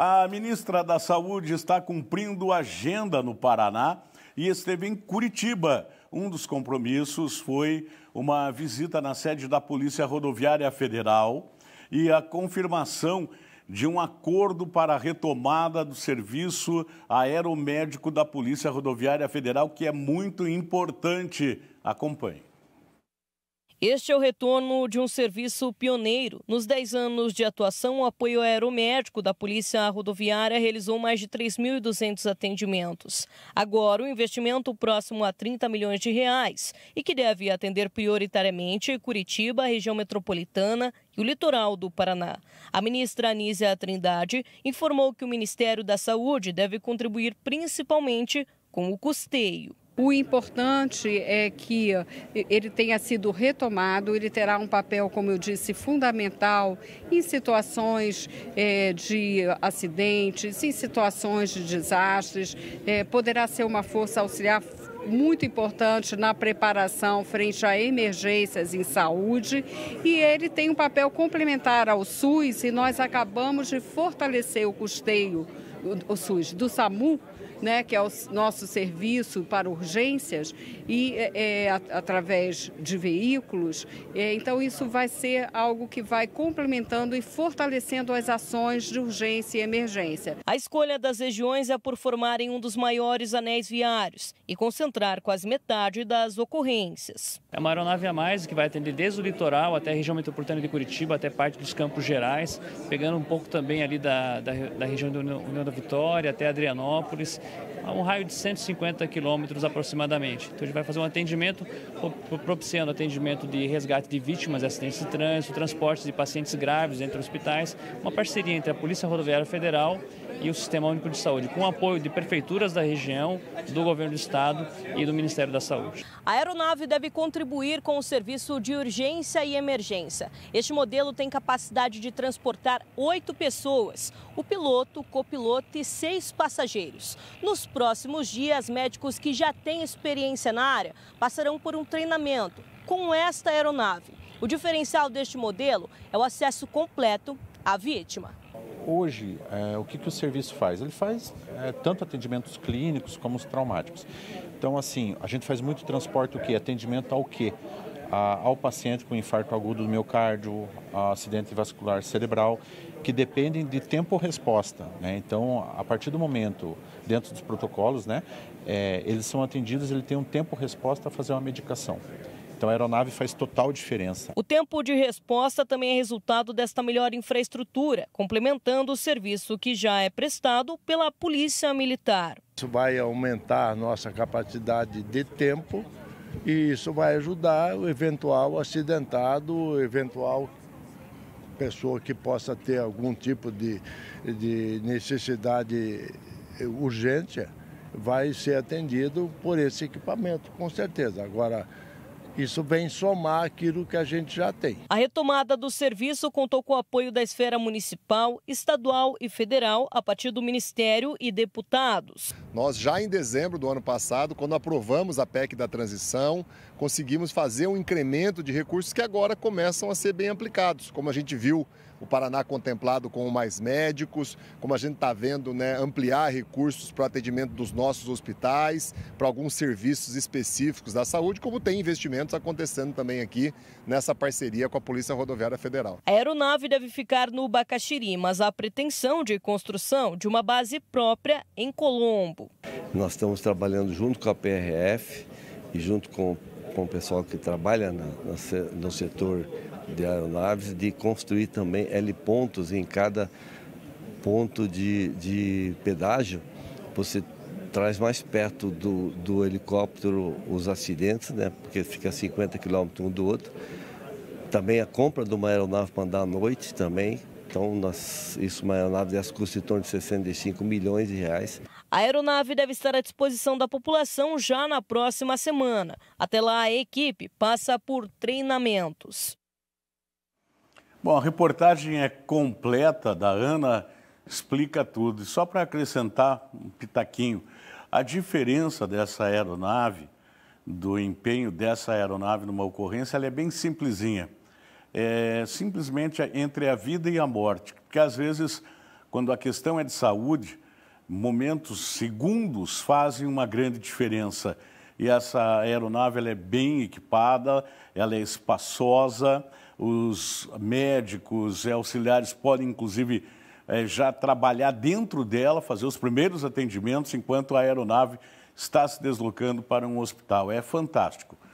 A ministra da Saúde está cumprindo agenda no Paraná e esteve em Curitiba. Um dos compromissos foi uma visita na sede da Polícia Rodoviária Federal e a confirmação de um acordo para a retomada do serviço aeromédico da Polícia Rodoviária Federal, que é muito importante. Acompanhe. Este é o retorno de um serviço pioneiro. Nos 10 anos de atuação, o apoio aeromédico da Polícia Rodoviária realizou mais de 3.200 atendimentos. Agora, o investimento próximo a 30 milhões de reais e que deve atender prioritariamente Curitiba, região metropolitana e o litoral do Paraná. A ministra Anísia Trindade informou que o Ministério da Saúde deve contribuir principalmente com o custeio. O importante é que eh, ele tenha sido retomado, ele terá um papel, como eu disse, fundamental em situações é, de acidentes, em situações de desastres, é, poderá ser uma força auxiliar muito importante na preparação frente a emergências em saúde e ele tem um papel complementar ao SUS e nós acabamos de fortalecer o custeio o SUS do SAMU né, que é o nosso serviço para urgências, e é, é através de veículos. É, então, isso vai ser algo que vai complementando e fortalecendo as ações de urgência e emergência. A escolha das regiões é por formarem um dos maiores anéis viários e concentrar quase metade das ocorrências. É uma aeronave a mais que vai atender desde o litoral até a região metropolitana de Curitiba, até parte dos Campos Gerais, pegando um pouco também ali da, da, da região da União da Vitória até Adrianópolis a um raio de 150 quilômetros aproximadamente. Então a gente vai fazer um atendimento, propiciando atendimento de resgate de vítimas de acidentes de trânsito, transportes de pacientes graves entre hospitais, uma parceria entre a Polícia Rodoviária Federal e o Sistema Único de Saúde, com apoio de prefeituras da região, do Governo do Estado e do Ministério da Saúde. A aeronave deve contribuir com o serviço de urgência e emergência. Este modelo tem capacidade de transportar oito pessoas, o piloto, copiloto e seis passageiros. Nos próximos dias, médicos que já têm experiência na área passarão por um treinamento com esta aeronave. O diferencial deste modelo é o acesso completo à vítima hoje, é, o que, que o serviço faz? Ele faz é, tanto atendimentos clínicos como os traumáticos. Então, assim, a gente faz muito transporte o quê? Atendimento ao quê? A, ao paciente com infarto agudo do miocárdio, acidente vascular cerebral, que dependem de tempo-resposta. Né? Então, a partir do momento, dentro dos protocolos, né, é, eles são atendidos, ele tem um tempo-resposta a fazer uma medicação. Então a aeronave faz total diferença. O tempo de resposta também é resultado desta melhor infraestrutura, complementando o serviço que já é prestado pela Polícia Militar. Isso vai aumentar a nossa capacidade de tempo e isso vai ajudar o eventual acidentado, o eventual pessoa que possa ter algum tipo de, de necessidade urgente vai ser atendido por esse equipamento, com certeza. Agora, isso vem somar aquilo que a gente já tem. A retomada do serviço contou com o apoio da esfera municipal, estadual e federal, a partir do Ministério e deputados. Nós, já em dezembro do ano passado, quando aprovamos a PEC da transição, conseguimos fazer um incremento de recursos que agora começam a ser bem aplicados. Como a gente viu o Paraná contemplado com mais médicos, como a gente está vendo né, ampliar recursos para atendimento dos nossos hospitais, para alguns serviços específicos da saúde, como tem investimento movimentos acontecendo também aqui nessa parceria com a Polícia Rodoviária Federal. A aeronave deve ficar no Bacaxiri, mas há pretensão de construção de uma base própria em Colombo. Nós estamos trabalhando junto com a PRF e junto com, com o pessoal que trabalha na, na, no setor de aeronaves de construir também L pontos em cada ponto de, de pedágio. Você traz mais perto do, do helicóptero os acidentes, né? porque fica a 50 quilômetros um do outro. Também a compra de uma aeronave para andar à noite também. Então, nós, isso, uma aeronave dessa custa em torno de 65 milhões de reais. A aeronave deve estar à disposição da população já na próxima semana. Até lá, a equipe passa por treinamentos. Bom, a reportagem é completa da Ana explica tudo. E só para acrescentar um pitaquinho, a diferença dessa aeronave, do empenho dessa aeronave numa ocorrência, ela é bem simplesinha. É simplesmente entre a vida e a morte. Porque às vezes, quando a questão é de saúde, momentos, segundos fazem uma grande diferença. E essa aeronave ela é bem equipada, ela é espaçosa, os médicos e auxiliares podem, inclusive, é, já trabalhar dentro dela, fazer os primeiros atendimentos enquanto a aeronave está se deslocando para um hospital. É fantástico.